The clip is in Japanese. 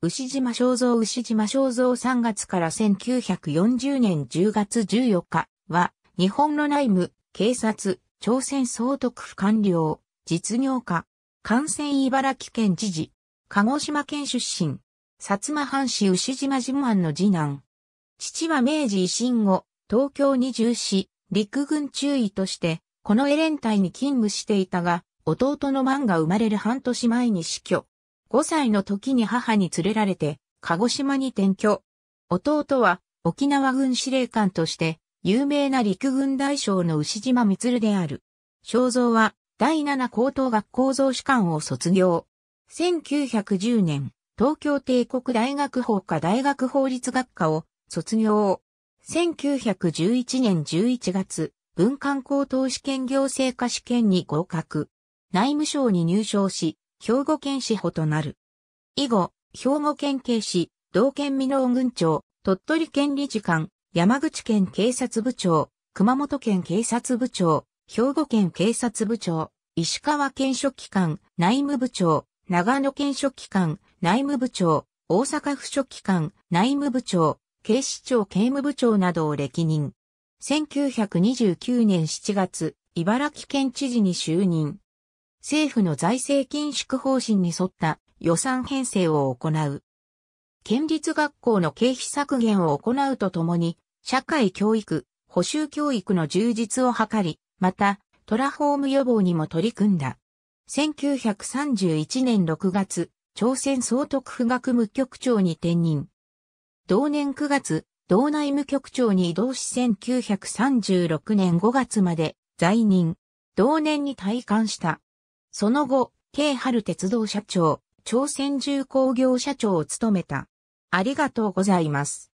牛島正造牛島正造3月から1940年10月14日は、日本の内務、警察、朝鮮総督府官僚、実業家、感染茨城県知事、鹿児島県出身、薩摩藩士牛島自慢の次男。父は明治維新後、東京に従し、陸軍中尉として、このエレン隊に勤務していたが、弟の万が生まれる半年前に死去。5歳の時に母に連れられて、鹿児島に転居。弟は沖縄軍司令官として、有名な陸軍大将の牛島光である。正像は第7高等学校増資官を卒業。1910年、東京帝国大学法科大学法律学科を卒業。1911年11月、文官高等試験行政科試験に合格。内務省に入省し、兵庫県司保となる。以後、兵庫県警視、道県美濃郡長、鳥取県理事官、山口県警察部長、熊本県警察部長、兵庫県警察部長、石川県書記官、内務部長、長野県書記官、内務部長、大阪府書記官、内務部長、警視庁刑務部長などを歴任。1929年7月、茨城県知事に就任。政府の財政緊縮方針に沿った予算編成を行う。県立学校の経費削減を行うとともに、社会教育、補修教育の充実を図り、また、トラフォーム予防にも取り組んだ。1931年6月、朝鮮総督府学務局長に転任。同年9月、道内務局長に移動し1936年5月まで在任。同年に退官した。その後、京春鉄道社長、朝鮮重工業社長を務めた。ありがとうございます。